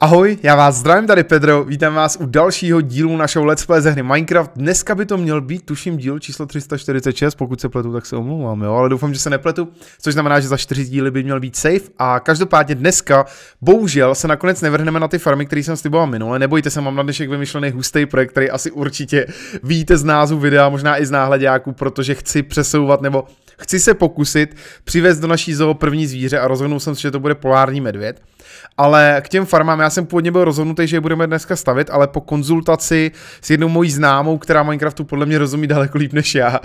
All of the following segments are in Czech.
Ahoj, já vás zdravím, tady Pedro, vítám vás u dalšího dílu našeho Let's Play ze hry Minecraft. Dneska by to měl být, tuším, díl číslo 346, pokud se pletu, tak se omlouvám, jo, ale doufám, že se nepletu, což znamená, že za čtyři díly by měl být safe a každopádně dneska, bohužel, se nakonec nevrhneme na ty farmy, které jsem sliboval minule, nebojte se, mám na dnešek vymyšlený hustý projekt, který asi určitě víte z názvu videa, možná i z náhledáků, protože chci přesouvat nebo chci se pokusit přivést do naší zoo první zvíře a rozhodnul jsem se, že to bude polární medvěd. Ale k těm farmám, já jsem původně byl rozhodnutý, že je budeme dneska stavit, ale po konzultaci s jednou mojí známou, která Minecraftu podle mě rozumí daleko líp než já,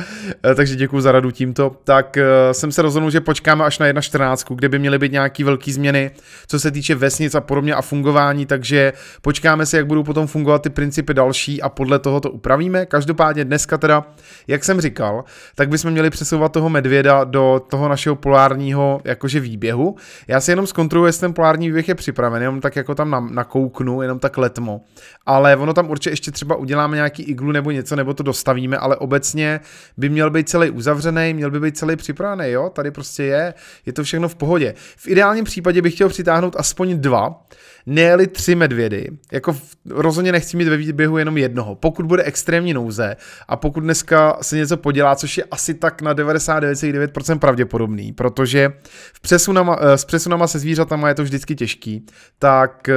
eh, takže děkuji za radu tímto, tak eh, jsem se rozhodl, že počkáme až na 1.14, kde by měly být nějaké velké změny, co se týče vesnic a podobně a fungování, takže počkáme si, jak budou potom fungovat ty principy další a podle toho to upravíme. Každopádně dneska teda, jak jsem říkal, tak bychom měli přesouvat toho medvěda do toho našeho polárního jakože výběhu. Já si jenom zkontroluji, jestli ten polární výběh je připraven, jenom tak jako tam nakouknu, jenom tak letmo. Ale ono tam určitě ještě třeba uděláme nějaký iglu nebo něco, nebo to dostavíme, ale obecně by měl být celý uzavřený, měl by být celý připravený, jo? Tady prostě je, je to všechno v pohodě. V ideálním případě bych chtěl přitáhnout aspoň dva, ne tři medvědy. Jako v, rozhodně nechci mít ve výběhu jenom jednoho. Pokud bude extrémní nouze a pokud dneska se něco podělá, což je asi tak na 99,9% pravděpodobný, protože v přesunama, eh, s přesunama se zvířatama je to vždycky těžký, dětí, tak eh,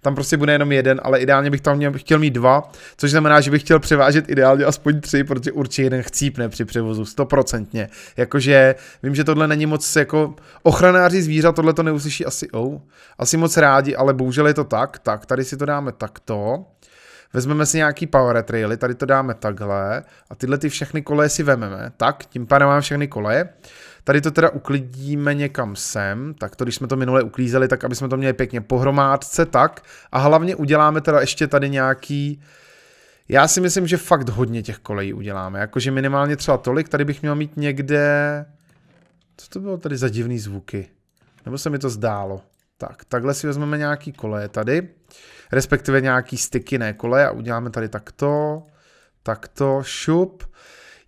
tam prostě bude jenom jeden, ale ideálně bych tam měl, chtěl mít dva, což znamená, že bych chtěl převážet ideálně aspoň tři, protože určitě jeden chcípne při převozu, stoprocentně. Jakože vím, že tohle není moc jako ochranáři zvířat, tohle to neuslyší asi ou, oh, asi moc rádi, ale bohužel je to tak, tak tady si to dáme takto vezmeme si nějaký power retraily, tady to dáme takhle a tyhle ty všechny koleje si vememe, tak, tím pádem mám všechny koleje. Tady to teda uklidíme někam sem, tak to když jsme to minule uklízeli, tak aby jsme to měli pěkně pohromádce, tak. A hlavně uděláme teda ještě tady nějaký, já si myslím, že fakt hodně těch kolejí uděláme, jakože minimálně třeba tolik, tady bych měl mít někde, co to bylo tady za divný zvuky, nebo se mi to zdálo. Tak, takhle si vezmeme nějaký koleje tady, respektive nějaký styky, ne koleje a uděláme tady takto, takto, šup.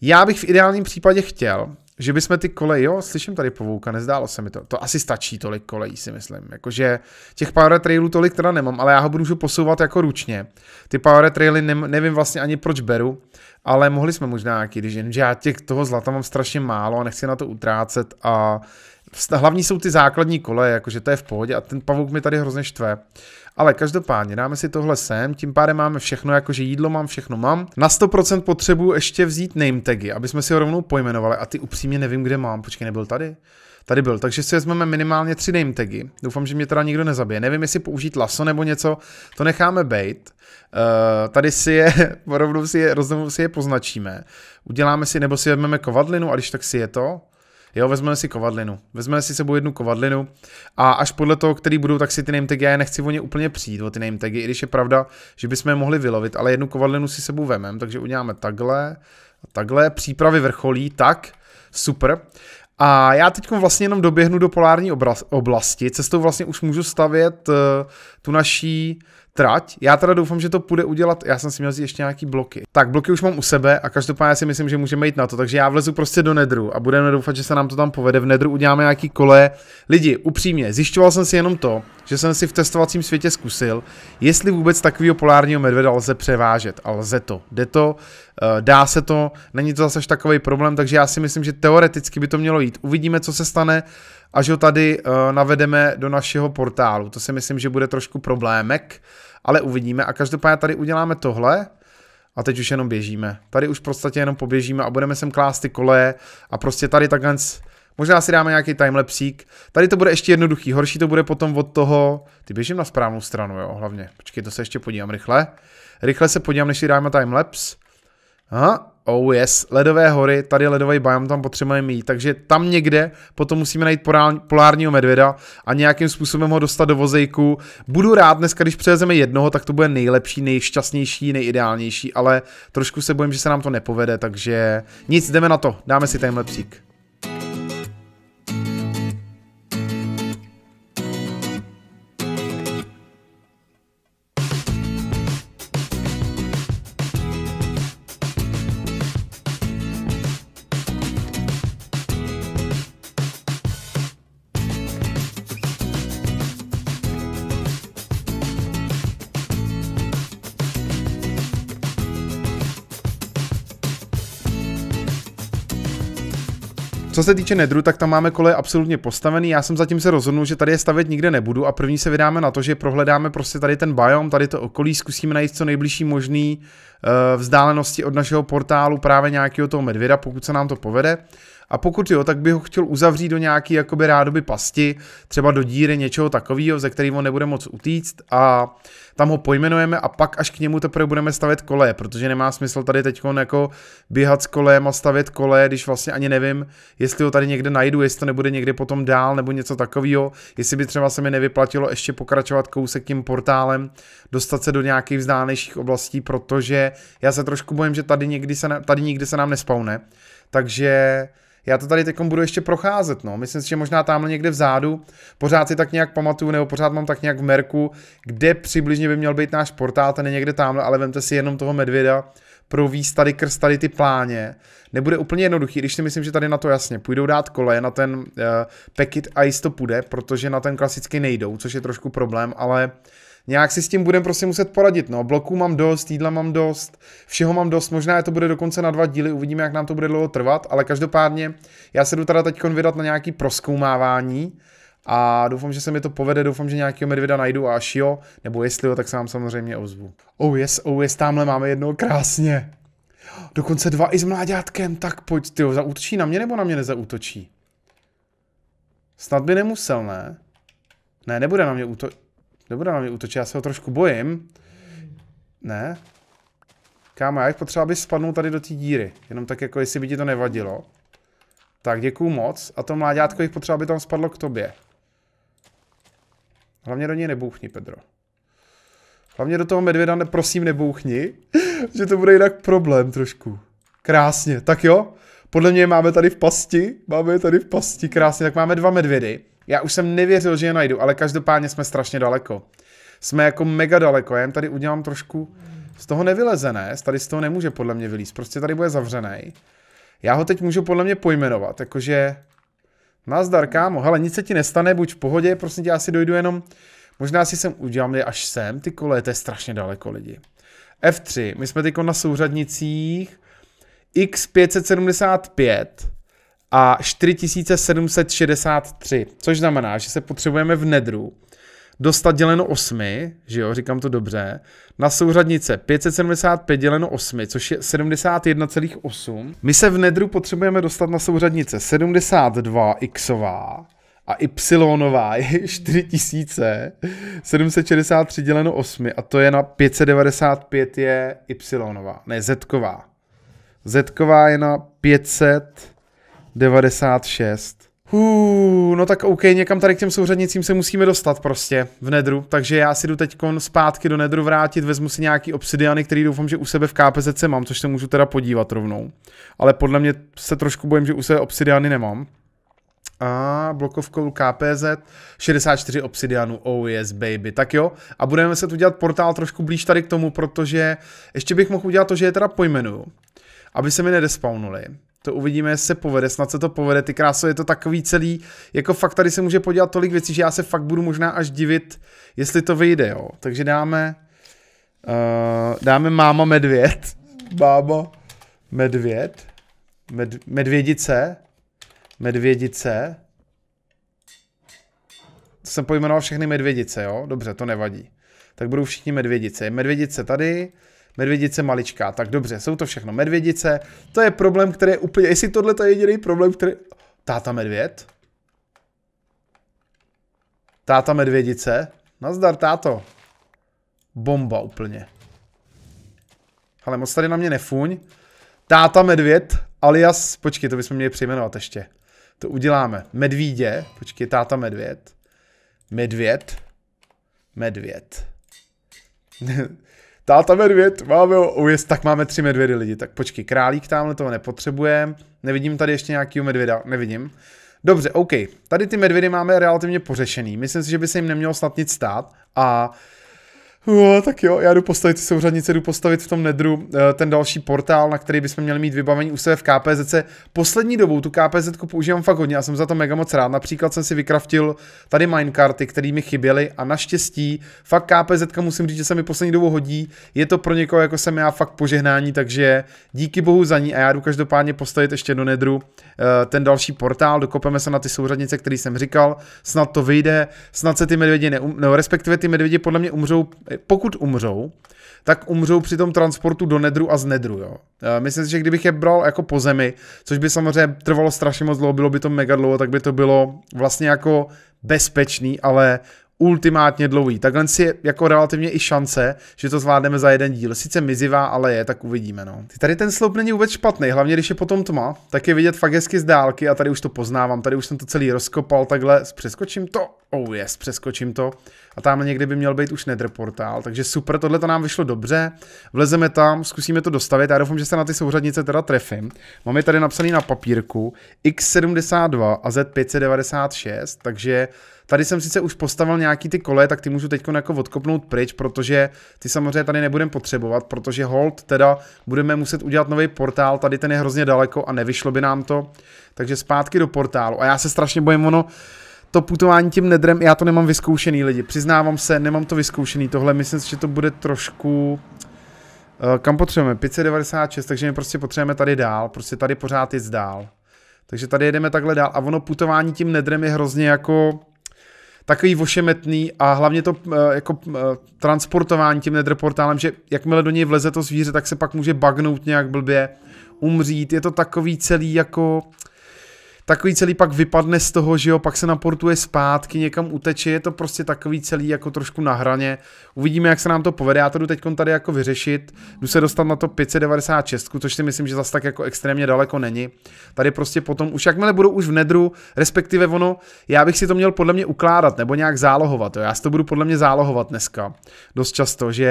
Já bych v ideálním případě chtěl, že bychom ty koleje, jo, slyším tady povouka, nezdálo se mi to. To asi stačí tolik kolejí, si myslím. Jakože těch power trailů tolik teda nemám, ale já ho budu posouvat jako ručně. Ty power traily ne, nevím vlastně ani proč beru, ale mohli jsme možná nějaký, když jenže já těch toho zlata mám strašně málo a nechci na to utrácet a hlavní jsou ty základní koleje, jakože to je v pohodě a ten pavouk mi tady hrozně štve. Ale každopádně dáme si tohle sem, tím pádem máme všechno, jakože jídlo mám, všechno mám. Na 100% potřebuju ještě vzít name tagy, aby jsme si ho rovnou pojmenovali a ty upřímně nevím, kde mám, počkej, nebyl tady? Tady byl, takže si vezmeme minimálně tři name tagy. Doufám, že mě teda nikdo nezabije. Nevím, jestli použít laso nebo něco, to necháme bejt. Uh, tady si je, rovnou si je, rozdomů si je poznačíme. Uděláme si, nebo si vezmeme kovadlinu a když tak si je to. Jo, vezmeme si kovadlinu. Vezmeme si sebou jednu kovadlinu a až podle toho, který budou, tak si ty name tagy, já nechci o ně úplně přijít, o ty name tagy, i když je pravda, že bychom je mohli vylovit, ale jednu kovadlinu si sebou vemem, takže uděláme takhle, takhle, přípravy vrcholí, tak, super. A já teď vlastně jenom doběhnu do polární oblasti, cestou vlastně už můžu stavět eh, tu naší trať. Já teda doufám, že to půjde udělat. Já jsem si měl ještě nějaký bloky. Tak bloky už mám u sebe a každopádně si myslím, že můžeme jít na to. Takže já vlezu prostě do nedru a budeme doufat, že se nám to tam povede. V nedru uděláme nějaký kole. Lidi, upřímně, zjišťoval jsem si jenom to, že jsem si v testovacím světě zkusil, jestli vůbec takového polárního medvěda lze převážet. A lze to. Jde to, eh, dá se to, není to zase takový problém, takže já si myslím, že teoreticky by to mělo jít. Uvidíme, co se stane až ho tady eh, navedeme do našeho portálu. To si myslím, že bude trošku problémek, ale uvidíme. A každopádně tady uděláme tohle a teď už jenom běžíme. Tady už v podstatě jenom poběžíme a budeme sem klást ty koleje a prostě tady takhle Možná si dáme nějaký timelapsík. Tady to bude ještě jednoduchý, horší to bude potom od toho... Ty běžím na správnou stranu, jo, hlavně. Počkej, to se ještě podívám rychle. Rychle se podívám, než si dáme timelapse. Aha, Oh yes, ledové hory, tady ledový biom tam potřebujeme mít, takže tam někde potom musíme najít polárního medvěda a nějakým způsobem ho dostat do vozejku. Budu rád dneska, když převezeme jednoho, tak to bude nejlepší, nejšťastnější, nejideálnější, ale trošku se bojím, že se nám to nepovede, takže nic, jdeme na to, dáme si tenhle psík. Co se týče nedru, tak tam máme kole absolutně postavený. Já jsem zatím se rozhodnul, že tady je stavět nikde nebudu a první se vydáme na to, že prohledáme prostě tady ten biom, tady to okolí, zkusíme najít co nejbližší možný eh, vzdálenosti od našeho portálu právě nějakého toho medvěda, pokud se nám to povede. A pokud jo, tak bych ho chtěl uzavřít do nějaký jakoby rádoby pasti, třeba do díry něčeho takového, ze kterého nebude moc utíct a tam ho pojmenujeme a pak až k němu teprve budeme stavět koleje, protože nemá smysl tady teď jako běhat s kolem a stavět koleje, když vlastně ani nevím, jestli ho tady někde najdu, jestli to nebude někde potom dál nebo něco takového, jestli by třeba se mi nevyplatilo ještě pokračovat kousek tím portálem, dostat se do nějakých vzdálenějších oblastí, protože já se trošku bojím, že tady někdy se, tady nikdy se nám nespawne. Takže já to tady teď budu ještě procházet, no. Myslím si, že možná tamhle někde vzadu, pořád si tak nějak pamatuju, nebo pořád mám tak nějak v merku, kde přibližně by měl být náš portál, ten je někde tamhle, ale vemte si jenom toho medvěda, Pro tady krz tady ty pláně. Nebude úplně jednoduchý, když si myslím, že tady na to jasně půjdou dát kole, na ten uh, Packet Ice to půjde, protože na ten klasicky nejdou, což je trošku problém, ale uh, nějak si s tím budem prostě muset poradit. No, bloků mám dost, jídla mám dost, všeho mám dost, možná je to bude dokonce na dva díly, uvidíme, jak nám to bude dlouho trvat, ale každopádně já se jdu teda teď vydat na nějaký proskoumávání a doufám, že se mi to povede, doufám, že nějakého medvěda najdu a až jo, nebo jestli jo, tak se vám samozřejmě ozvu. Oh yes, oh yes, tamhle máme jedno krásně. Dokonce dva i s mláďátkem, tak pojď, ty zaútočí na mě nebo na mě nezautočí? Snad by nemusel, ne? Ne, nebude na mě útočit. Dobrá, na mě útočí, já se ho trošku bojím. Ne? Kámo, já bych potřeba, aby spadnul tady do té díry. Jenom tak jako, jestli by ti to nevadilo. Tak, děkuju moc. A to mláďátko jich potřeba, aby tam spadlo k tobě. Hlavně do něj nebouchni, Pedro. Hlavně do toho medvěda ne, prosím nebouchni, že to bude jinak problém trošku. Krásně, tak jo. Podle mě máme tady v pasti, máme je tady v pasti, krásně, tak máme dva medvědy. Já už jsem nevěřil, že je najdu, ale každopádně jsme strašně daleko. Jsme jako mega daleko, já jim tady udělám trošku z toho nevylezené, tady z toho nemůže podle mě vylíz, prostě tady bude zavřený. Já ho teď můžu podle mě pojmenovat, jakože nazdar kámo, hele nic se ti nestane, buď v pohodě, prosím tě, já si dojdu jenom, možná si sem udělám je až sem, ty kole, to je strašně daleko lidi. F3, my jsme teď na souřadnicích X575, a 4763, což znamená, že se potřebujeme v nedru dostat děleno 8, že jo, říkám to dobře, na souřadnice 575 děleno 8, což je 71,8. My se v nedru potřebujeme dostat na souřadnice 72xová a y je 4763 děleno 8 a to je na 595 je y, ne z -ková. z -ková je na 500 96. Hů, no tak OK, někam tady k těm souřadnicím se musíme dostat prostě v nedru, takže já si jdu teď zpátky do nedru vrátit, vezmu si nějaký obsidiany, který doufám, že u sebe v KPZC mám, což se můžu teda podívat rovnou. Ale podle mě se trošku bojím, že u sebe obsidiany nemám. A blokovkou KPZ, 64 obsidianů, oh yes baby, tak jo. A budeme se tu dělat portál trošku blíž tady k tomu, protože ještě bych mohl udělat to, že je teda pojmenuju aby se mi nedespawnuli. To uvidíme, jestli se povede, snad se to povede, ty kráso, je to takový celý, jako fakt tady se může podělat tolik věcí, že já se fakt budu možná až divit, jestli to vyjde, jo. Takže dáme, uh, dáme máma medvěd, máma medvěd, med, medvědice, medvědice, to jsem pojmenoval všechny medvědice, jo? Dobře, to nevadí. Tak budou všichni medvědice. Medvědice tady, Medvědice maličká, tak dobře, jsou to všechno medvědice. To je problém, který je úplně, jestli tohle je jediný problém, který... Táta medvěd? Táta medvědice? Nazdar, táto. Bomba úplně. Ale moc tady na mě nefuň. Táta medvěd alias, počkej, to bychom měli přejmenovat ještě. To uděláme. Medvídě, počkej, táta medvěd. Medvěd. Medvěd. Táta medvěd, máme ho, ujezd, tak máme tři medvědy lidi, tak počkej, králík tamhle toho nepotřebujeme, nevidím tady ještě nějakýho medvěda, nevidím. Dobře, OK, tady ty medvědy máme relativně pořešený, myslím si, že by se jim nemělo snad nic stát a uh, Uh, tak jo, já jdu postavit souřadnice, jdu postavit v tom nedru eh, ten další portál, na který bychom měli mít vybavení u sebe v KPZC. Poslední dobou tu KPZ používám fakt hodně a jsem za to mega moc rád. Například jsem si vykraftil tady minecarty, které mi chyběly a naštěstí fakt KPZ musím říct, že se mi poslední dobou hodí. Je to pro někoho, jako jsem já, fakt požehnání, takže díky bohu za ní a já jdu každopádně postavit ještě do nedru eh, ten další portál, dokopeme se na ty souřadnice, které jsem říkal, snad to vyjde, snad se ty medvědi, neum, no, respektive ty medvědi podle mě umřou pokud umřou, tak umřou při tom transportu do nedru a z nedru. Jo. Eh, myslím si, že kdybych je bral jako po zemi, což by samozřejmě trvalo strašně moc dlouho, bylo by to mega dlouho, tak by to bylo vlastně jako bezpečný, ale ultimátně dlouhý. Takhle si je jako relativně i šance, že to zvládneme za jeden díl. Sice mizivá, ale je, tak uvidíme. No. Tady ten sloup není vůbec špatný, hlavně když je potom tma, tak je vidět fakt hezky z dálky a tady už to poznávám, tady už jsem to celý rozkopal, takhle přeskočím to, oh yes, přeskočím to a tam někdy by měl být už nether portál, takže super, tohle to nám vyšlo dobře, vlezeme tam, zkusíme to dostavit, já doufám, že se na ty souřadnice teda trefím. Mám je tady napsaný na papírku X72 a Z596, takže Tady jsem sice už postavil nějaký ty kole, tak ty můžu teď jako odkopnout pryč, protože ty samozřejmě tady nebudem potřebovat, protože hold teda budeme muset udělat nový portál, tady ten je hrozně daleko a nevyšlo by nám to. Takže zpátky do portálu a já se strašně bojím ono, to putování tím nedrem, já to nemám vyzkoušený lidi, přiznávám se, nemám to vyzkoušený tohle, myslím si, že to bude trošku, eh, kam potřebujeme, 596, takže my prostě potřebujeme tady dál, prostě tady pořád jít dál. Takže tady jedeme takhle dál a ono putování tím nedrem je hrozně jako takový vošemetný a hlavně to eh, jako eh, transportování tím nedreportálem, že jakmile do něj vleze to zvíře, tak se pak může bagnout nějak blbě, umřít, je to takový celý jako takový celý pak vypadne z toho, že jo, pak se naportuje zpátky, někam uteče, je to prostě takový celý jako trošku na hraně. Uvidíme, jak se nám to povede, já to jdu teď tady jako vyřešit, jdu se dostat na to 596, což si myslím, že zase tak jako extrémně daleko není. Tady prostě potom už, jakmile budu už v nedru, respektive ono, já bych si to měl podle mě ukládat nebo nějak zálohovat, jo. já si to budu podle mě zálohovat dneska dost často, že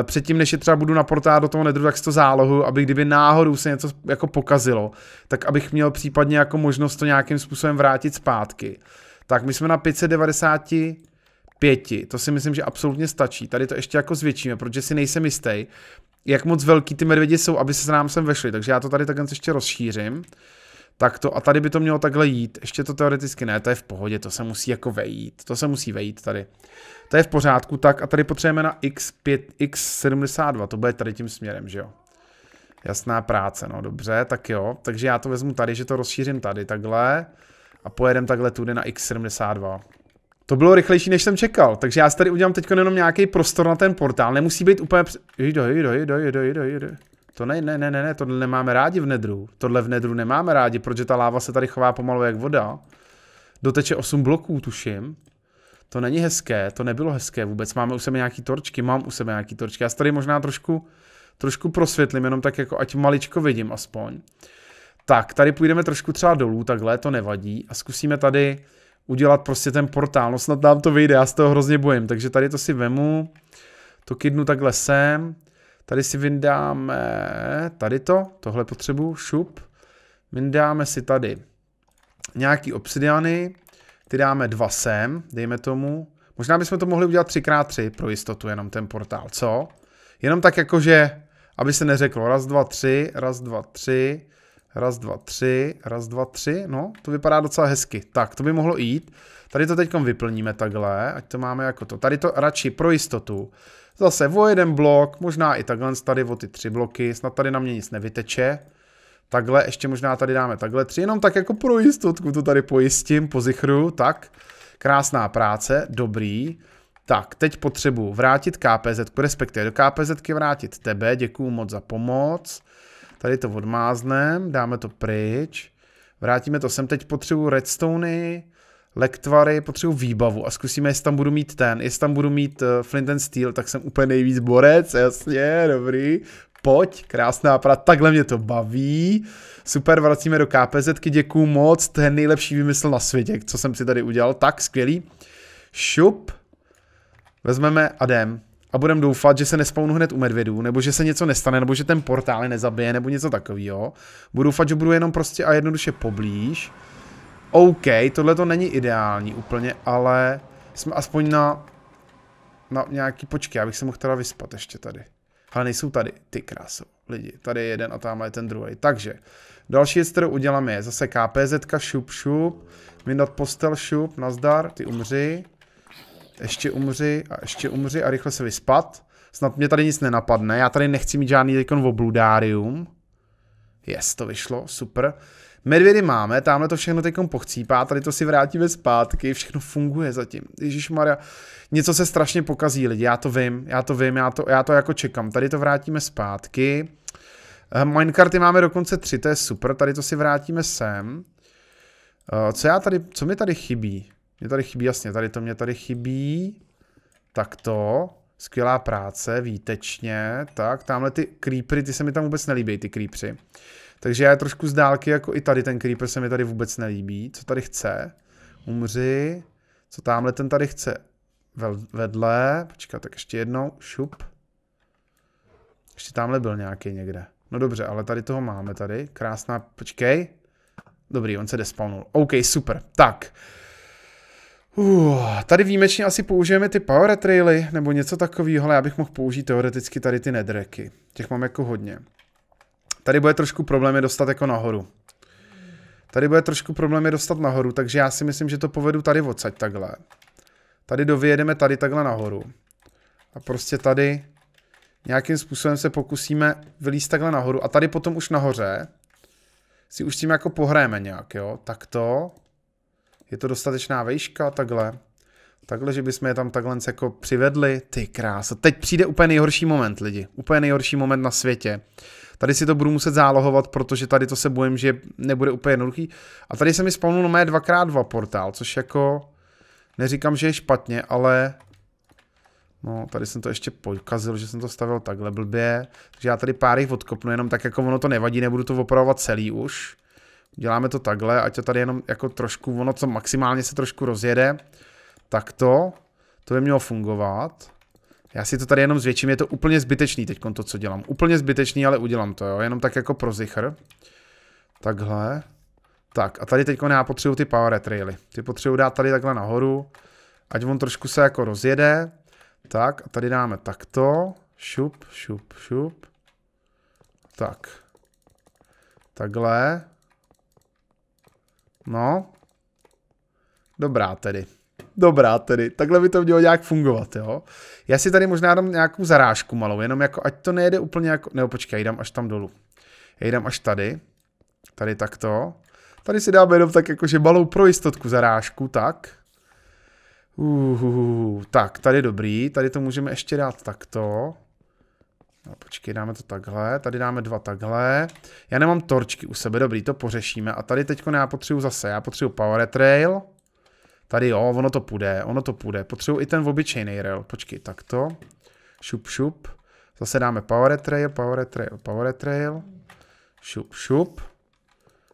eh, předtím, než je třeba budu naportovat do toho nedru, tak si to zálohu, aby kdyby náhodou se něco jako pokazilo, tak abych měl případně jako možnost to nějakým způsobem vrátit zpátky, tak my jsme na 595, to si myslím, že absolutně stačí. Tady to ještě jako zvětšíme, protože si nejsem jistý, jak moc velký ty medvědi jsou, aby se s nám sem vešli. Takže já to tady takhle ještě rozšířím. Tak to, a tady by to mělo takhle jít. Ještě to teoreticky ne, to je v pohodě, to se musí jako vejít. To se musí vejít tady. To je v pořádku, tak a tady potřebujeme na x5, x72, to bude tady tím směrem, že jo? Jasná práce, no dobře, tak jo. Takže já to vezmu tady, že to rozšířím tady takhle a pojedem takhle tudy na X72. To bylo rychlejší, než jsem čekal, takže já si tady udělám teď jenom nějaký prostor na ten portál, nemusí být úplně... Pře... Jdo, jdo, jdo, jdo, jdo, jdo. To ne, ne, ne, ne, ne, tohle nemáme rádi v nedru. Tohle v nedru nemáme rádi, protože ta láva se tady chová pomalu jak voda. Doteče 8 bloků, tuším. To není hezké, to nebylo hezké vůbec. Máme u sebe nějaký torčky, mám u sebe nějaký torčky. Já tady možná trošku trošku prosvětlím, jenom tak jako ať maličko vidím aspoň. Tak, tady půjdeme trošku třeba dolů, takhle, to nevadí. A zkusíme tady udělat prostě ten portál. No snad nám to vyjde, já z toho hrozně bojím. Takže tady to si vemu, to kydnu takhle sem. Tady si vyndáme tady to, tohle potřebu, šup. Vyndáme si tady nějaký obsidiany, ty dáme dva sem, dejme tomu. Možná bychom to mohli udělat 3x3 pro jistotu, jenom ten portál, co? Jenom tak jako, že aby se neřeklo raz, dva, tři, raz, dva, tři, raz, dva, tři, raz, dva, tři, no, to vypadá docela hezky. Tak, to by mohlo jít. Tady to teď vyplníme takhle, ať to máme jako to. Tady to radši pro jistotu. Zase o jeden blok, možná i takhle tady o ty tři bloky, snad tady na mě nic nevyteče. Takhle, ještě možná tady dáme takhle tři, jenom tak jako pro jistotku to tady pojistím, pozichru, tak. Krásná práce, dobrý. Tak, teď potřebuji vrátit KPZ, respektive do KPZ vrátit tebe, děkuju moc za pomoc. Tady to odmáznem, dáme to pryč. Vrátíme to sem, teď potřebuji redstony, lektvary, potřebuji výbavu a zkusíme, jestli tam budu mít ten, jestli tam budu mít eh, flint and steel, tak jsem úplně nejvíc borec, jasně, dobrý. Pojď, krásná prát, takhle mě to baví. Super, vracíme do KPZ, děkuju moc, to je nejlepší výmysl na světě, co jsem si tady udělal, tak skvělý. Šup, vezmeme a jdem a budeme doufat, že se nespawnu hned u medvědů, nebo že se něco nestane, nebo že ten portál nezabije, nebo něco takového. Budu doufat, že budu jenom prostě a jednoduše poblíž. OK, tohle to není ideální úplně, ale jsme aspoň na, na nějaký počky, já bych se mohl teda vyspat ještě tady. Ale nejsou tady ty krásou lidi. Tady je jeden a tamhle je ten druhý. Takže další věc, kterou uděláme, je zase KPZ, šup, šup, vyndat postel, šup, nazdar, ty umři. Ještě umři a ještě umři a rychle se vyspat. Snad mě tady nic nenapadne. Já tady nechci mít žádný v obludárium. Jest, to vyšlo, super. Medvědy máme, tamhle to všechno teď pochcípá, tady to si vrátíme zpátky, všechno funguje zatím. Ježíš Maria, něco se strašně pokazí lidi, já to vím, já to vím, já to, já to jako čekám. Tady to vrátíme zpátky. Eh, minecarty máme dokonce tři, to je super, tady to si vrátíme sem. Eh, co, já tady, co mi tady chybí? Mě tady chybí, jasně, tady to mě tady chybí. Tak to. Skvělá práce, výtečně. Tak, tamhle ty creepery, ty se mi tam vůbec nelíbí, ty creepery. Takže já je trošku z dálky, jako i tady ten creeper se mi tady vůbec nelíbí. Co tady chce? Umři. Co tamhle ten tady chce? Vedle. Počkat, tak ještě jednou. Šup. Ještě tamhle byl nějaký někde. No dobře, ale tady toho máme tady. Krásná, počkej. Dobrý, on se despawnul. OK, super. Tak. Uh, tady výjimečně asi použijeme ty power traily nebo něco takového, ale já bych mohl použít teoreticky tady ty nedreky. Těch mám jako hodně. Tady bude trošku problémy dostat jako nahoru. Tady bude trošku problémy dostat nahoru, takže já si myslím, že to povedu tady odsaď takhle. Tady dovyjedeme tady takhle nahoru. A prostě tady nějakým způsobem se pokusíme vylíst takhle nahoru. A tady potom už nahoře si už tím jako pohrajeme nějak, jo. Tak to. Je to dostatečná vejška, takhle. Takhle, že bychom je tam takhle jako přivedli. Ty krása. Teď přijde úplně nejhorší moment, lidi. Úplně nejhorší moment na světě. Tady si to budu muset zálohovat, protože tady to se bojím, že nebude úplně jednoduchý. A tady se mi spawnul mé 2x2 portál, což jako... Neříkám, že je špatně, ale... No, tady jsem to ještě pokazil, že jsem to stavil takhle blbě. Takže já tady pár jich odkopnu, jenom tak jako ono to nevadí, nebudu to opravovat celý už. Děláme to takhle, ať to tady jenom jako trošku, ono co maximálně se trošku rozjede, tak to, to by mělo fungovat. Já si to tady jenom zvětším, je to úplně zbytečný teď to, co dělám. Úplně zbytečný, ale udělám to, jo, jenom tak jako pro zichr. Takhle. Tak a tady teď já potřebuji ty power retraily. Ty potřebuji dát tady takhle nahoru, ať on trošku se jako rozjede. Tak a tady dáme takto. Šup, šup, šup. Tak. Takhle. No. Dobrá tedy. Dobrá tedy. Takhle by to mělo nějak fungovat, jo. Já si tady možná dám nějakou zarážku malou, jenom jako ať to nejde úplně jako... Ne, počkej, já až tam dolů. Já jdám až tady. Tady takto. Tady si dáme jenom tak jakože malou pro jistotku zarážku, tak. Uhuhu, tak, tady dobrý, tady to můžeme ještě dát takto. No, počkej, dáme to takhle, tady dáme dva takhle. Já nemám torčky u sebe, dobrý, to pořešíme. A tady teďko já potřebuji zase, já potřebuji power trail. Tady jo, ono to půjde, ono to půjde. Potřebuji i ten obyčejný rail, počkej, takto. Šup, šup. Zase dáme power trail, power trail, power trail. Šup, šup.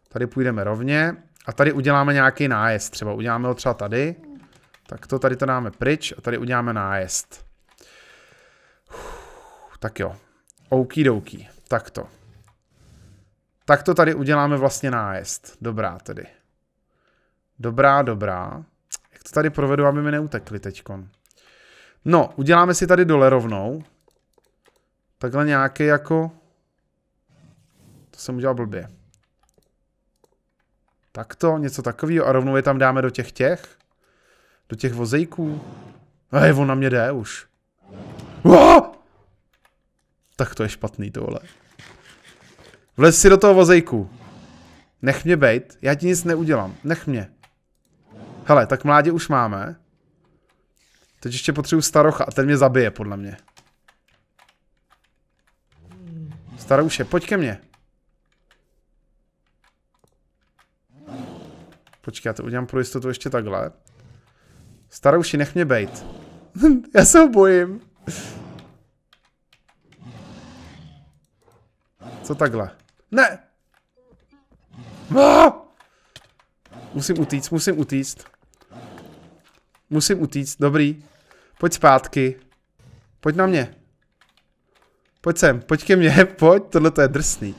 Tady půjdeme rovně. A tady uděláme nějaký nájezd, třeba uděláme ho třeba tady. Tak to tady to dáme pryč a tady uděláme nájezd. Tak jo. Okidoki. Tak to. Tak to tady uděláme vlastně nájezd. Dobrá tedy. Dobrá, dobrá. Jak to tady provedu, aby mi neutekli teďkon? No, uděláme si tady dole rovnou. Takhle nějaké jako... To jsem udělal blbě. Takto, něco takového a rovnou je tam dáme do těch těch. Do těch vozejků. Hej, on na mě jde už. Uá! Tak to je špatný tohle. Vlez si do toho vozejku. Nech mě bejt, já ti nic neudělám, nech mě. Hele, tak mládě už máme. Teď ještě potřebuji starocha a ten mě zabije, podle mě. Starouše, pojď ke mně. Počkej, já to udělám pro jistotu ještě takhle. Starouši, nech mě bejt. já se ho bojím. Co takhle? Ne! Ah! Musím utíct, musím utíct. Musím utíct, dobrý. Pojď zpátky. Pojď na mě. Pojď sem, pojď ke mně, pojď, tohle to je drsný.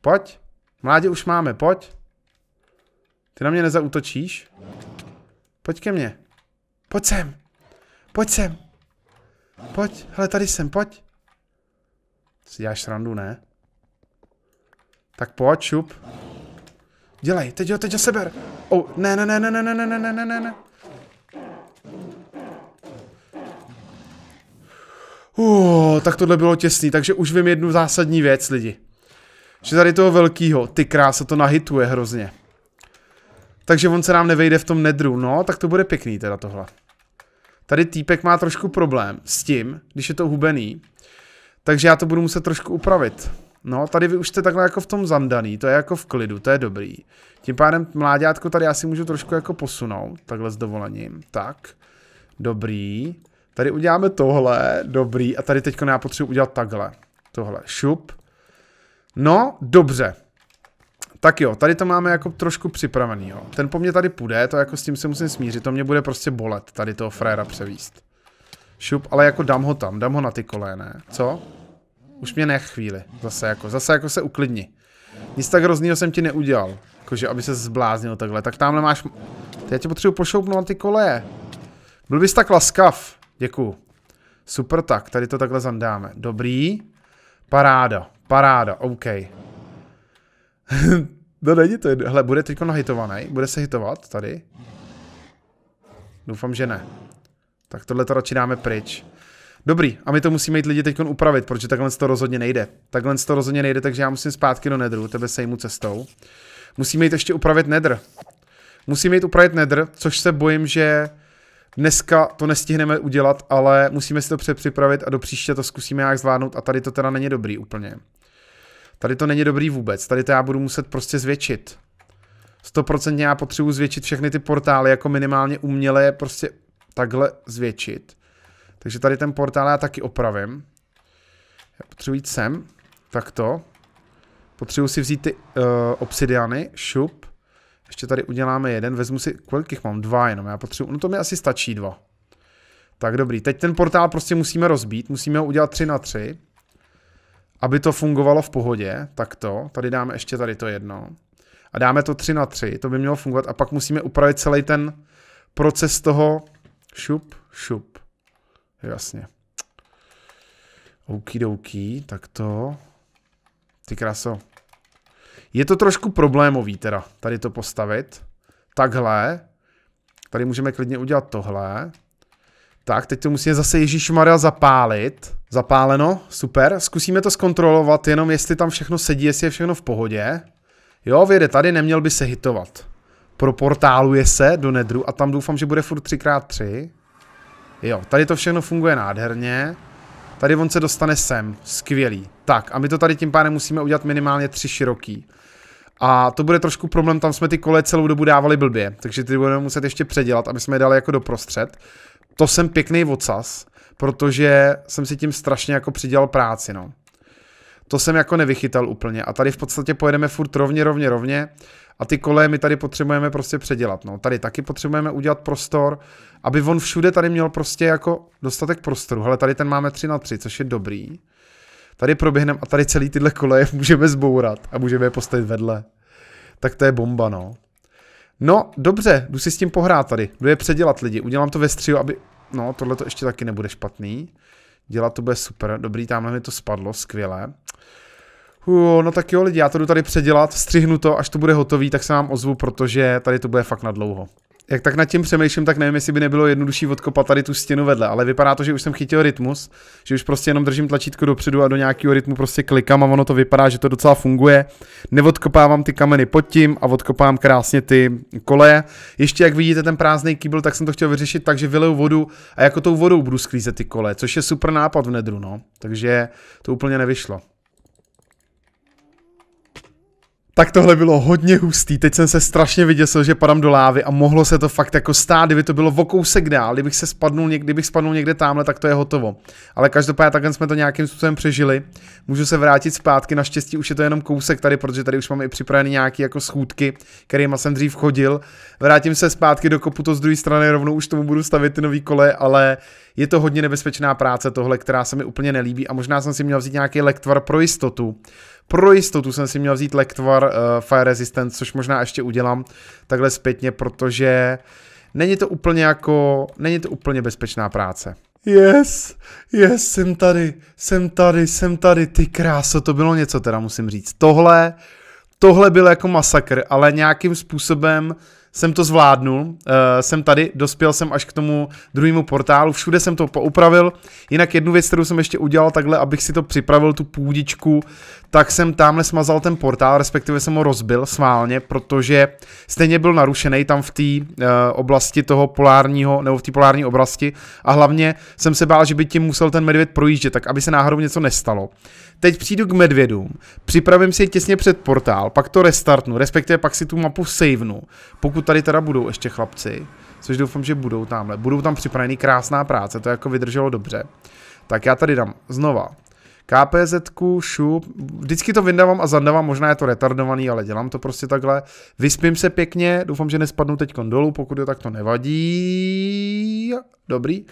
Pojď. Mládě už máme, pojď. Ty na mě nezautočíš? Pojď ke mně. Pojď sem. Pojď sem. Pojď, hele, tady jsem, pojď. Si děláš srandu, ne? Tak pojď, šup. Dělej, teď ho, teď ho seber. Oh, ne, ne, ne, ne, ne, ne, ne, ne, ne, ne, ne. Uh, tak tohle bylo těsný, takže už vím jednu zásadní věc, lidi. Že tady toho velkýho, ty krása, to nahituje hrozně. Takže on se nám nevejde v tom nedru, no, tak to bude pěkný teda tohle. Tady týpek má trošku problém s tím, když je to hubený, takže já to budu muset trošku upravit. No, tady vy už jste takhle jako v tom zandaný, to je jako v klidu, to je dobrý. Tím pádem mláďátko tady asi můžu trošku jako posunout, takhle s dovolením. Tak, dobrý. Tady uděláme tohle, dobrý. A tady teďko já potřebuji udělat takhle. Tohle, šup. No, dobře. Tak jo, tady to máme jako trošku připravený, jo. Ten po mně tady půjde, to jako s tím se musím smířit, to mě bude prostě bolet, tady toho fréra převíst. Šup, ale jako dám ho tam, dám ho na ty kolé, ne? Co? Už mě nech chvíli. Zase jako, zase jako se uklidni. Nic tak hroznýho jsem ti neudělal. Jakože, aby se zbláznil takhle. Tak tamhle máš... Ty já tě potřebuji pošoupnout ty koleje. Byl bys tak laskav. Děkuju. Super tak, tady to takhle zandáme. Dobrý. Paráda, paráda, OK. no není to jedno. Hele, bude teďko nahitovaný, bude se hitovat tady. Doufám, že ne. Tak tohle to radši dáme pryč. Dobrý, a my to musíme jít lidi teď upravit, protože takhle to rozhodně nejde. Takhle to rozhodně nejde, takže já musím zpátky do nedru, tebe sejmu cestou. Musíme jít ještě upravit nedr. Musíme jít upravit nedr, což se bojím, že dneska to nestihneme udělat, ale musíme si to přepřipravit a do příště to zkusíme jak zvládnout a tady to teda není dobrý úplně. Tady to není dobrý vůbec, tady to já budu muset prostě zvětšit. 100% já potřebuji zvětšit všechny ty portály, jako minimálně uměle je prostě takhle zvětšit. Takže tady ten portál já taky opravím. Já potřebuji jít sem. Takto. Potřebuji si vzít ty uh, obsidiany. Šup. Ještě tady uděláme jeden. Vezmu si, kolik jich mám? Dva jenom. Já potřebuji, no to mi asi stačí dva. Tak dobrý. Teď ten portál prostě musíme rozbít. Musíme ho udělat tři na tři, Aby to fungovalo v pohodě. Takto. Tady dáme ještě tady to jedno. A dáme to tři na tři. To by mělo fungovat. A pak musíme upravit celý ten proces toho šup, šup. Jasně. Okidoki, tak to. Ty kraso. Je to trošku problémový teda, tady to postavit. Takhle. Tady můžeme klidně udělat tohle. Tak, teď to musíme zase Ježíš Maria zapálit. Zapáleno, super. Zkusíme to zkontrolovat, jenom jestli tam všechno sedí, jestli je všechno v pohodě. Jo, věde, tady neměl by se hitovat. Proportáluje se do nedru a tam doufám, že bude furt 3x3. Jo, tady to všechno funguje nádherně. Tady on se dostane sem. Skvělý. Tak, a my to tady tím pádem musíme udělat minimálně tři široký. A to bude trošku problém, tam jsme ty kole celou dobu dávali blbě, takže ty budeme muset ještě předělat, aby jsme je dali jako doprostřed. To jsem pěkný vocas, protože jsem si tím strašně jako přidělal práci, no to jsem jako nevychytal úplně. A tady v podstatě pojedeme furt rovně, rovně, rovně a ty koleje my tady potřebujeme prostě předělat. No. Tady taky potřebujeme udělat prostor, aby on všude tady měl prostě jako dostatek prostoru. Hele, tady ten máme 3 na 3, což je dobrý. Tady proběhneme a tady celý tyhle koleje můžeme zbourat a můžeme je postavit vedle. Tak to je bomba, no. No, dobře, jdu si s tím pohrát tady. Jdu je předělat lidi. Udělám to ve střihu, aby... No, tohle to ještě taky nebude špatný. Dělat to bude super. Dobrý, tamhle mi to spadlo, skvěle. Uh, no tak jo lidi, já to jdu tady předělat, střihnu to, až to bude hotový, tak se vám ozvu, protože tady to bude fakt na dlouho jak tak nad tím přemýšlím, tak nevím, jestli by nebylo jednodušší odkopat tady tu stěnu vedle, ale vypadá to, že už jsem chytil rytmus, že už prostě jenom držím tlačítko dopředu a do nějakého rytmu prostě klikám a ono to vypadá, že to docela funguje. Neodkopávám ty kameny pod tím a odkopám krásně ty koleje. Ještě jak vidíte ten prázdný kýbl, tak jsem to chtěl vyřešit tak, že vodu a jako tou vodou budu sklízet ty kole, což je super nápad v nedru, no. Takže to úplně nevyšlo. Tak tohle bylo hodně hustý, teď jsem se strašně vyděsil, že padám do lávy a mohlo se to fakt jako stát, kdyby to bylo o kousek dál, kdybych se spadnul někde, kdybych spadnul někde tamhle, tak to je hotovo. Ale každopádně takhle jsme to nějakým způsobem přežili, můžu se vrátit zpátky, naštěstí už je to jenom kousek tady, protože tady už mám i připravený nějaký jako schůdky, kterýma jsem dřív chodil. Vrátím se zpátky do kopu to z druhé strany, rovnou už tomu budu stavit ty nový kole, ale je to hodně nebezpečná práce tohle, která se mi úplně nelíbí a možná jsem si měl vzít nějaký lektvar pro jistotu pro jistotu jsem si měl vzít lektvar uh, Fire Resistance, což možná ještě udělám takhle zpětně, protože není to úplně jako, není to úplně bezpečná práce. Yes, yes, jsem tady, jsem tady, jsem tady, ty kráso, to bylo něco teda musím říct. Tohle, tohle byl jako masakr, ale nějakým způsobem jsem to zvládnul, uh, jsem tady, dospěl jsem až k tomu druhému portálu, všude jsem to poupravil, jinak jednu věc, kterou jsem ještě udělal takhle, abych si to připravil, tu půdičku, tak jsem tamhle smazal ten portál, respektive jsem ho rozbil sválně, protože stejně byl narušený tam v té uh, oblasti toho polárního, nebo v té polární oblasti a hlavně jsem se bál, že by tím musel ten medvěd projíždět, tak aby se náhodou něco nestalo. Teď přijdu k medvědům, připravím si je těsně před portál, pak to restartnu, respektive pak si tu mapu savenu, pokud tady teda budou ještě chlapci, což doufám, že budou tamhle. Budou tam připravený krásná práce, to jako vydrželo dobře. Tak já tady dám znova KPZ, šup, vždycky to vyndávám a zandávám, možná je to retardovaný, ale dělám to prostě takhle. Vyspím se pěkně, doufám, že nespadnu teď dolů, pokud jo, tak to nevadí. Dobrý.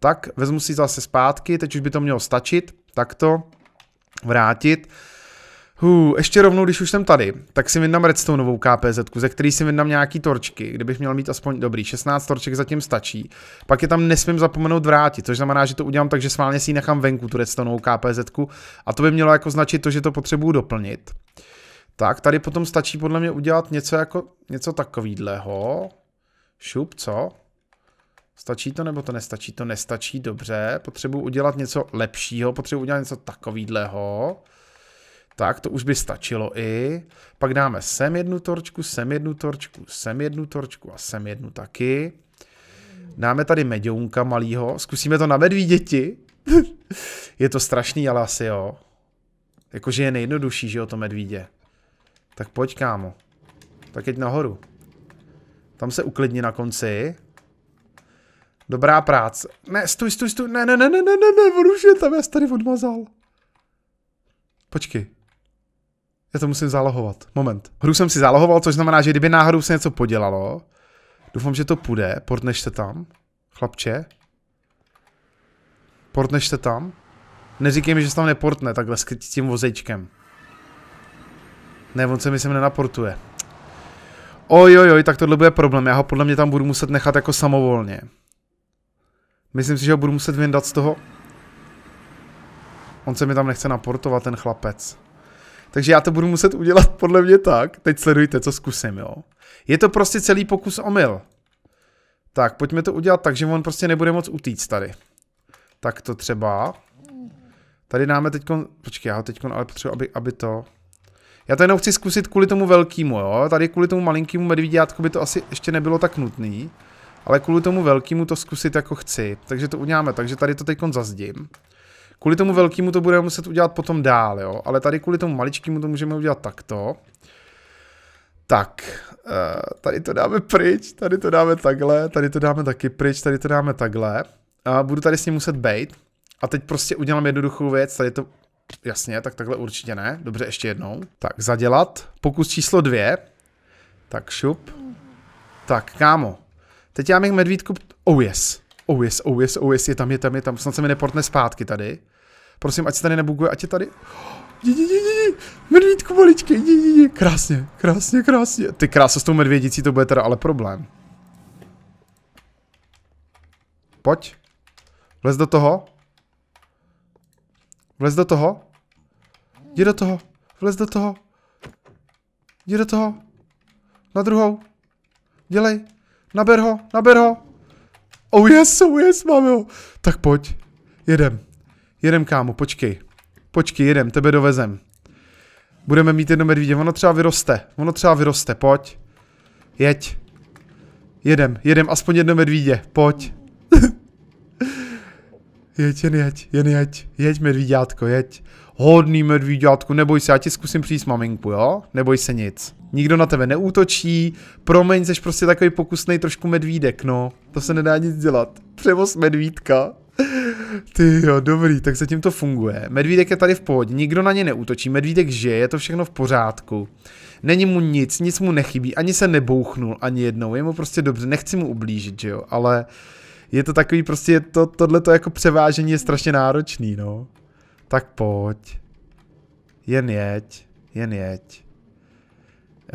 Tak vezmu si zase zpátky, teď už by to mělo stačit, takto vrátit. Hů, ještě rovnou, když už jsem tady, tak si vyndám redstoneovou KPZ, ze který si vyndám nějaký torčky, kdybych měl mít aspoň dobrý. 16 torček zatím stačí. Pak je tam nesmím zapomenout vrátit, což znamená, že to udělám tak, že sválně si ji nechám venku, tu redstoneovou KPZ. A to by mělo jako značit to, že to potřebuju doplnit. Tak, tady potom stačí podle mě udělat něco jako, něco takovýhleho. Šup, co? Stačí to nebo to nestačí? To nestačí, dobře. Potřebuji udělat něco lepšího, potřebuji udělat něco takovýhleho. Tak, to už by stačilo i. Pak dáme sem jednu torčku, sem jednu torčku, sem jednu torčku a sem jednu taky. Dáme tady medionka malýho. Zkusíme to na medvíděti. je to strašný, ale asi jo. Jakože je nejjednodušší, že jo, to medvídě. Tak pojď, kámo. Tak jeď nahoru. Tam se uklidni na konci. Dobrá práce. Ne, stůj, stůj, stůj. Ne, ne, ne, ne, ne, ne, ne, ne, ne, je tam, ne, ne, tady ne, Počkej, já to musím zálohovat. Moment. Hru jsem si zálohoval, což znamená, že kdyby náhodou se něco podělalo, doufám, že to půjde. Portneš se tam, chlapče. Portneš se tam. Neříkej mi, že se tam neportne takhle s tím vozečkem. Ne, on se mi sem nenaportuje. Ojojoj, oj, tak tohle bude problém. Já ho podle mě tam budu muset nechat jako samovolně. Myslím si, že ho budu muset vyndat z toho. On se mi tam nechce naportovat, ten chlapec. Takže já to budu muset udělat podle mě tak. Teď sledujte, co zkusím, jo. Je to prostě celý pokus omyl. Tak, pojďme to udělat tak, že on prostě nebude moc utíct tady. Tak to třeba. Tady dáme teď, počkej, já ho teď, ale potřebuji, aby, aby to. Já to jenom chci zkusit kvůli tomu velkému, jo. Tady kvůli tomu malinkému medvídátku by to asi ještě nebylo tak nutné. Ale kvůli tomu velkému to zkusit jako chci. Takže to uděláme, takže tady to teď zazdím. Kvůli tomu velkému to budeme muset udělat potom dál, jo. Ale tady kvůli tomu maličkému to můžeme udělat takto. Tak, eh, tady to dáme pryč, tady to dáme takhle, tady to dáme taky pryč, tady to dáme takhle. A budu tady s ním muset bejt. A teď prostě udělám jednoduchou věc, tady to, jasně, tak takhle určitě ne. Dobře, ještě jednou. Tak, zadělat, pokus číslo dvě. Tak šup. Tak, kámo, teď já bych medvídku, oh yes. Oh yes, oh yes, oh yes, je tam, je tam, je tam. Snad se mi neportne zpátky tady. Prosím, ať se tady nebuguje, ať je tady. Oh, Medvídku maličky, je, je, je. krásně, krásně, krásně. Ty krása s tou medvědicí, to bude teda ale problém. Pojď. Vlez do toho. Vlez do toho. Jdi do toho. Vlez do toho. Jdi do toho. Na druhou. Dělej. Naber ho, naber ho. Oh yes, oh yes, mám jo. Tak pojď, jedem. Jedem, kámo, počkej. Počkej, jedem, tebe dovezem. Budeme mít jedno medvídě, ono třeba vyroste. Ono třeba vyroste, pojď. Jeď. Jedem, jedem, aspoň jedno medvídě, pojď. jeď, jen jeď, jen jeď, jeď medvídátko, jeď. Hodný medvídátku, neboj se, já ti zkusím přijít maminku, jo? Neboj se nic. Nikdo na tebe neútočí, promiň, jsi prostě takový pokusný trošku medvídek, no. To se nedá nic dělat. Převoz medvídka. Ty jo, dobrý, tak zatím to funguje. Medvídek je tady v pohodě, nikdo na ně neútočí, medvídek žije, je to všechno v pořádku. Není mu nic, nic mu nechybí, ani se nebouchnul ani jednou, je mu prostě dobře, nechci mu ublížit, že jo, ale je to takový prostě, to, tohle to jako převážení je strašně náročný, no. Tak pojď. Jen jeď, jen jeď.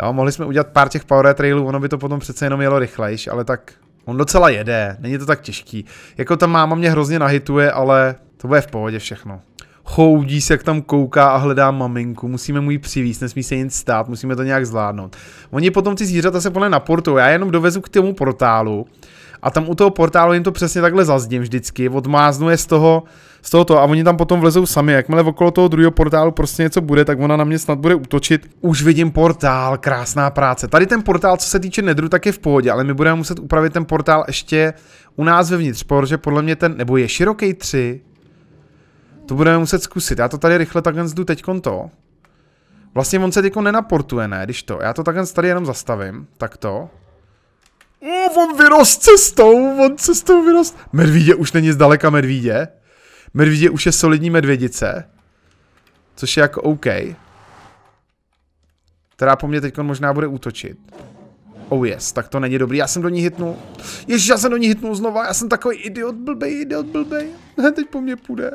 Jo, mohli jsme udělat pár těch power trailů, ono by to potom přece jenom jelo rychlejš, ale tak on docela jede, není to tak těžký. Jako ta máma mě hrozně nahituje, ale to bude v pohodě všechno. Choudí se, jak tam kouká a hledá maminku, musíme mu ji přivést, nesmí se nic stát, musíme to nějak zvládnout. Oni potom ty zvířata se podle portu. já jenom dovezu k tomu portálu a tam u toho portálu jim to přesně takhle zazdím vždycky, odmáznu je z toho, z tohoto a oni tam potom vlezou sami. Jakmile okolo toho druhého portálu prostě něco bude, tak ona na mě snad bude útočit. Už vidím portál, krásná práce. Tady ten portál, co se týče nedru, tak je v pohodě, ale my budeme muset upravit ten portál ještě u nás vevnitř, protože podle mě ten, nebo je široký 3, to budeme muset zkusit. Já to tady rychle takhle zdu Teď to. Vlastně on se teďko nenaportuje, ne, když to. Já to takhle tady jenom zastavím, tak to. Oh, on vyrost cestou, on cestou vyrost. Medvídě už není zdaleka medvídě. Medvědě už je solidní medvědice. Což je jako OK. Která po mně teď možná bude útočit. Oh yes, tak to není dobrý, já jsem do ní hitnul. Ježíš, já jsem do ní hitnul znova, já jsem takový idiot blbej, idiot blbej. teď po mně půjde.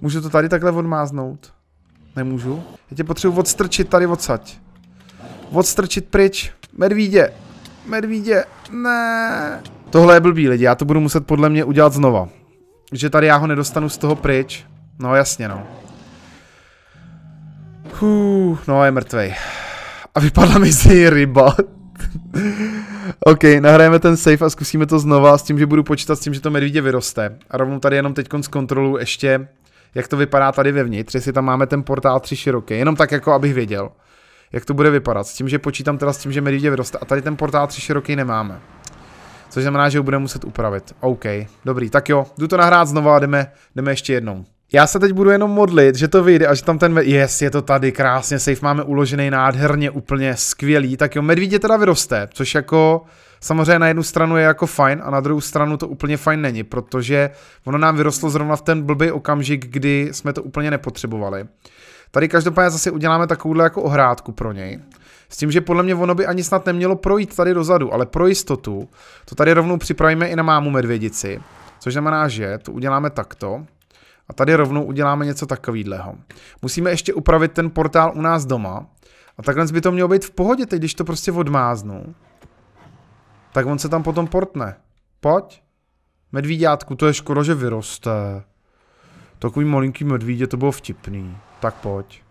Můžu to tady takhle odmáznout? Nemůžu. Já tě potřebuji odstrčit tady odsaď. Odstrčit pryč. Medvídě. Medvídě. Ne. Tohle je blbý lidi, já to budu muset podle mě udělat znova že tady já ho nedostanu z toho pryč. No jasně no. Hů, no je mrtvej. A vypadla mi z něj ryba. OK, nahrajeme ten safe a zkusíme to znova s tím, že budu počítat s tím, že to medvídě vyroste. A rovnou tady jenom teď kontrolu ještě, jak to vypadá tady vevnitř, jestli tam máme ten portál tři široký. Jenom tak jako, abych věděl, jak to bude vypadat. S tím, že počítám teda s tím, že medvídě vyroste. A tady ten portál tři široký nemáme. Což znamená, že ho budeme muset upravit. OK, dobrý, tak jo, jdu to nahrát znovu a jdeme, jdeme ještě jednou. Já se teď budu jenom modlit, že to vyjde a že tam ten... Yes, je to tady, krásně, safe máme uložený nádherně, úplně skvělý. Tak jo, medvídě teda vyroste, což jako... Samozřejmě na jednu stranu je jako fajn a na druhou stranu to úplně fajn není, protože ono nám vyrostlo zrovna v ten blbý okamžik, kdy jsme to úplně nepotřebovali. Tady každopádně zase uděláme takovouhle jako ohrádku pro něj. S tím, že podle mě ono by ani snad nemělo projít tady dozadu, ale pro jistotu to tady rovnou připravíme i na mámu medvědici. Což znamená, že to uděláme takto. A tady rovnou uděláme něco takového. Musíme ještě upravit ten portál u nás doma. A takhle by to mělo být v pohodě teď, když to prostě odmáznu. Tak on se tam potom portne. Pojď. Medvídátku, to je škoda, že vyroste. Takový malinký medvídě, to bylo vtipný. Tak pojď.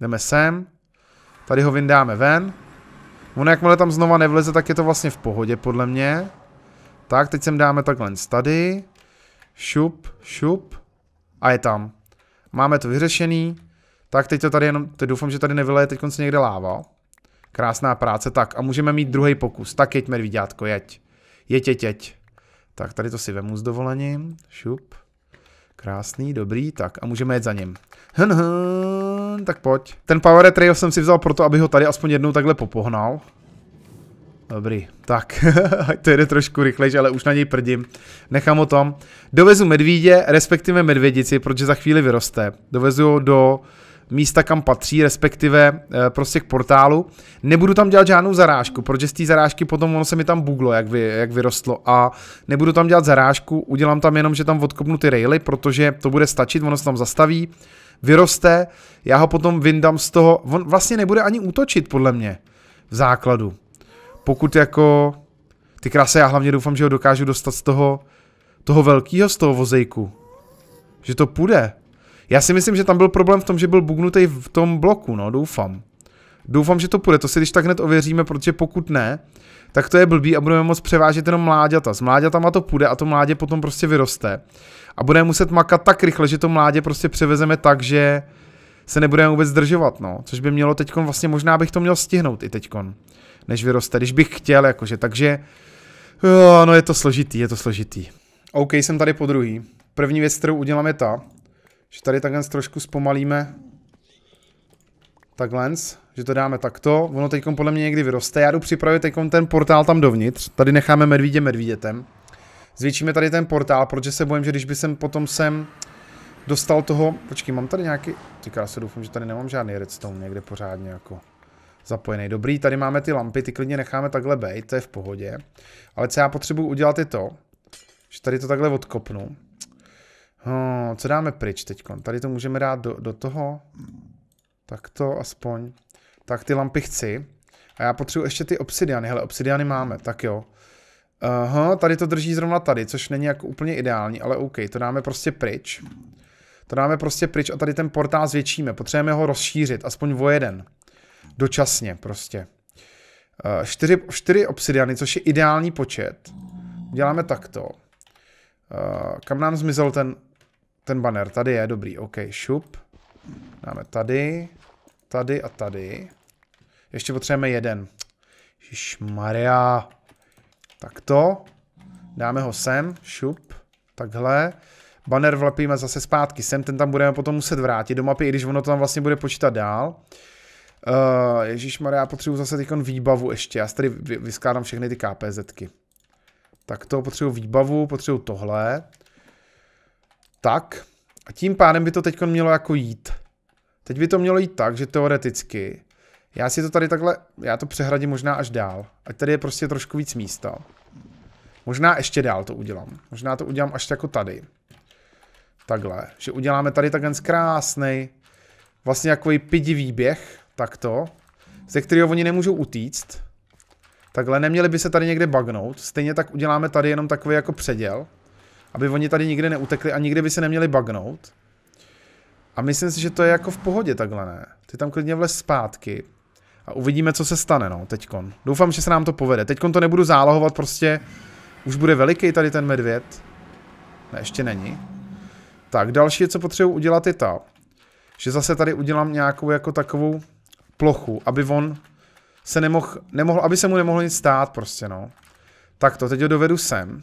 Jdeme sem. Tady ho vyndáme ven. Ono jakmile tam znova nevleze, tak je to vlastně v pohodě, podle mě. Tak, teď sem dáme takhle tady. Šup, šup. A je tam. Máme to vyřešený. Tak teď to tady jenom, teď doufám, že tady nevyleje teď konce někde láva. Krásná práce, tak a můžeme mít druhý pokus. Tak jeď, medvídátko, jeď. Jeď, jeď, jeď. Tak tady to si vemu s dovolením. Šup. Krásný, dobrý, tak a můžeme jet za ním. Hn, hn tak pojď. Ten Power Trail jsem si vzal proto, aby ho tady aspoň jednou takhle popohnal. Dobrý, tak, to jde trošku rychlejš, ale už na něj prdím. Nechám o tom. Dovezu medvídě, respektive medvědici, protože za chvíli vyroste. Dovezu ho do místa, kam patří, respektive eh, prostě k portálu. Nebudu tam dělat žádnou zarážku, protože z té zarážky potom ono se mi tam buglo, jak, vy, jak vyrostlo. A nebudu tam dělat zarážku, udělám tam jenom, že tam odkopnu ty raily, protože to bude stačit, ono se tam zastaví vyroste, já ho potom vyndám z toho, on vlastně nebude ani útočit podle mě v základu. Pokud jako, ty krásy, já hlavně doufám, že ho dokážu dostat z toho, toho velkého z toho vozejku. Že to půjde. Já si myslím, že tam byl problém v tom, že byl bugnutý v tom bloku, no, doufám. Doufám, že to půjde, to si když tak hned ověříme, protože pokud ne, tak to je blbý a budeme moc převážet jenom mláďata. S mláďatama to půjde a to mládě potom prostě vyroste. A budeme muset makat tak rychle, že to mládě prostě převezeme tak, že se nebudeme vůbec zdržovat, no. Což by mělo teďkon, vlastně možná bych to měl stihnout i teďkon, než vyroste, když bych chtěl, jakože. Takže, jo, no je to složitý, je to složitý. OK, jsem tady po druhý. První věc, kterou udělám je ta, že tady takhle trošku zpomalíme takhle, že to dáme takto. Ono teď podle mě někdy vyroste. Já jdu připravit teď ten portál tam dovnitř. Tady necháme medvídě medvídětem. Zvětšíme tady ten portál, protože se bojím, že když by jsem potom sem dostal toho... Počkej, mám tady nějaký... Tyka, já se doufám, že tady nemám žádný redstone někde pořádně jako zapojený. Dobrý, tady máme ty lampy, ty klidně necháme takhle bejt, to je v pohodě. Ale co já potřebuji udělat je to, že tady to takhle odkopnu. Hmm, co dáme pryč teď? Tady to můžeme dát do, do toho. Tak to aspoň. Tak ty lampy chci. A já potřebuji ještě ty obsidiany. Hele, obsidiany máme, tak jo. Aha, tady to drží zrovna tady, což není jako úplně ideální, ale OK, to dáme prostě pryč. To dáme prostě pryč a tady ten portál zvětšíme. Potřebujeme ho rozšířit, aspoň o jeden. Dočasně prostě. Uh, čtyři, čtyři obsidiany, což je ideální počet. Děláme takto. Uh, kam nám zmizel ten, ten banner? Tady je, dobrý, OK, šup. Dáme tady, tady a tady. Ještě potřebujeme jeden. Maria. Tak to Dáme ho sem, šup, takhle. Banner vlepíme zase zpátky sem, ten tam budeme potom muset vrátit do mapy, i když ono to tam vlastně bude počítat dál. Uh, Ježíš já potřebuji zase teď výbavu ještě. Já tady vyskládám všechny ty KPZky. Tak to potřebuji výbavu, potřebuji tohle. Tak. A tím pádem by to teď mělo jako jít. Teď by to mělo jít tak, že teoreticky já si to tady takhle, já to přehradím možná až dál. Ať tady je prostě trošku víc místa. Možná ještě dál to udělám. Možná to udělám až jako tady. Takhle. Že uděláme tady takhle krásný, vlastně takový pidi běh, takto, ze kterého oni nemůžou utíct. Takhle neměli by se tady někde bagnout. Stejně tak uděláme tady jenom takový jako předěl, aby oni tady nikdy neutekli a nikdy by se neměli bagnout. A myslím si, že to je jako v pohodě takhle, ne? Ty tam klidně vlez zpátky. A uvidíme, co se stane, no, teďkon. Doufám, že se nám to povede. Teďkon to nebudu zálohovat, prostě už bude veliký tady ten medvěd. Ne, ještě není. Tak, další, co potřebuji udělat, je ta, že zase tady udělám nějakou jako takovou plochu, aby on se nemohl, nemohl aby se mu nemohlo nic stát prostě, no. Tak to, teď ho dovedu sem.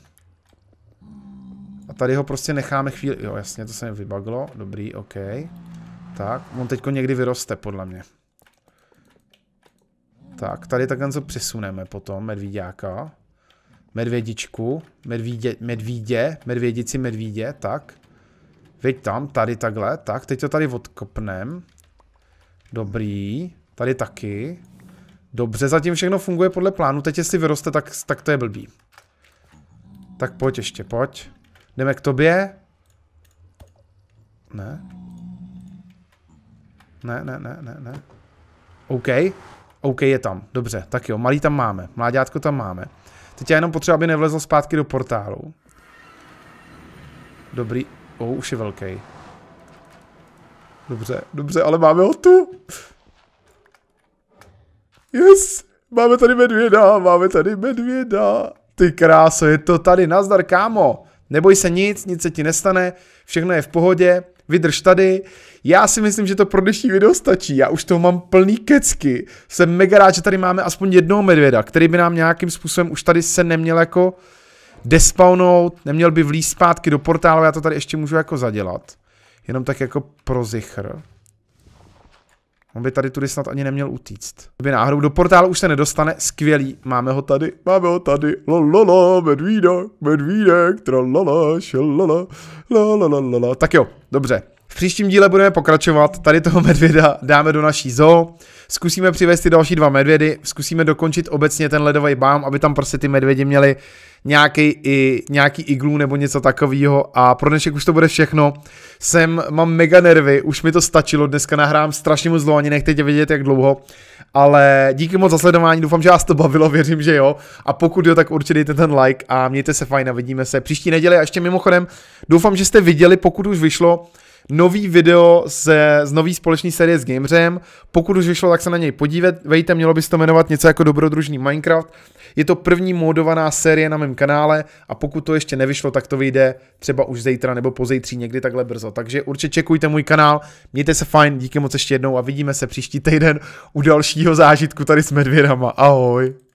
A tady ho prostě necháme chvíli, jo, jasně, to se mi vybaglo, dobrý, OK. Tak, on teďko někdy vyroste, podle mě. Tak, tady takhle něco přesuneme potom, medvídáka. Medvědičku, medvídě, medvídě, medvědici, medvídě, tak. Veď tam, tady takhle, tak, teď to tady odkopnem. Dobrý, tady taky. Dobře, zatím všechno funguje podle plánu, teď jestli vyroste, tak, tak to je blbý. Tak pojď ještě, pojď. Jdeme k tobě. Ne. Ne, ne, ne, ne, ne. OK, OK, je tam. Dobře, tak jo, malý tam máme. Mláďátko tam máme. Teď já jenom potřeba, aby nevlezl zpátky do portálu. Dobrý. Oh, už je velký. Dobře, dobře, ale máme ho tu. Yes! Máme tady medvěda, máme tady medvěda. Ty kráso, je to tady, nazdar kámo. Neboj se nic, nic se ti nestane, všechno je v pohodě vydrž tady. Já si myslím, že to pro dnešní video stačí, já už toho mám plný kecky. Jsem mega rád, že tady máme aspoň jednoho medvěda, který by nám nějakým způsobem už tady se neměl jako despawnout, neměl by vlíz zpátky do portálu, já to tady ještě můžu jako zadělat. Jenom tak jako pro zichr. On by tady tudy snad ani neměl utíct. Kdyby náhodou do portálu už se nedostane, skvělý, máme ho tady, máme ho tady, lololo, medvídek, medvídek, tralala, šalala, lalalala. Tak jo, dobře příštím díle budeme pokračovat, tady toho medvěda dáme do naší zoo, zkusíme přivést ty další dva medvědy, zkusíme dokončit obecně ten ledový bám, aby tam prostě ty medvědi měli nějaký, i, nějaký iglu nebo něco takového a pro dnešek už to bude všechno. Jsem, mám mega nervy, už mi to stačilo, dneska nahrám strašně moc dlouho, ani tě vědět jak dlouho, ale díky moc za sledování, doufám, že vás to bavilo, věřím, že jo. A pokud jo, tak určitě dejte ten like a mějte se fajn a vidíme se příští neděli a ještě mimochodem doufám, že jste viděli, pokud už vyšlo nový video se, z nový společné série s gamerem. Pokud už vyšlo, tak se na něj podívejte, mělo by se to jmenovat něco jako dobrodružný Minecraft. Je to první modovaná série na mém kanále a pokud to ještě nevyšlo, tak to vyjde třeba už zítra nebo pozejtří někdy takhle brzo. Takže určitě čekujte můj kanál, mějte se fajn, díky moc ještě jednou a vidíme se příští týden u dalšího zážitku tady s medvědama. Ahoj!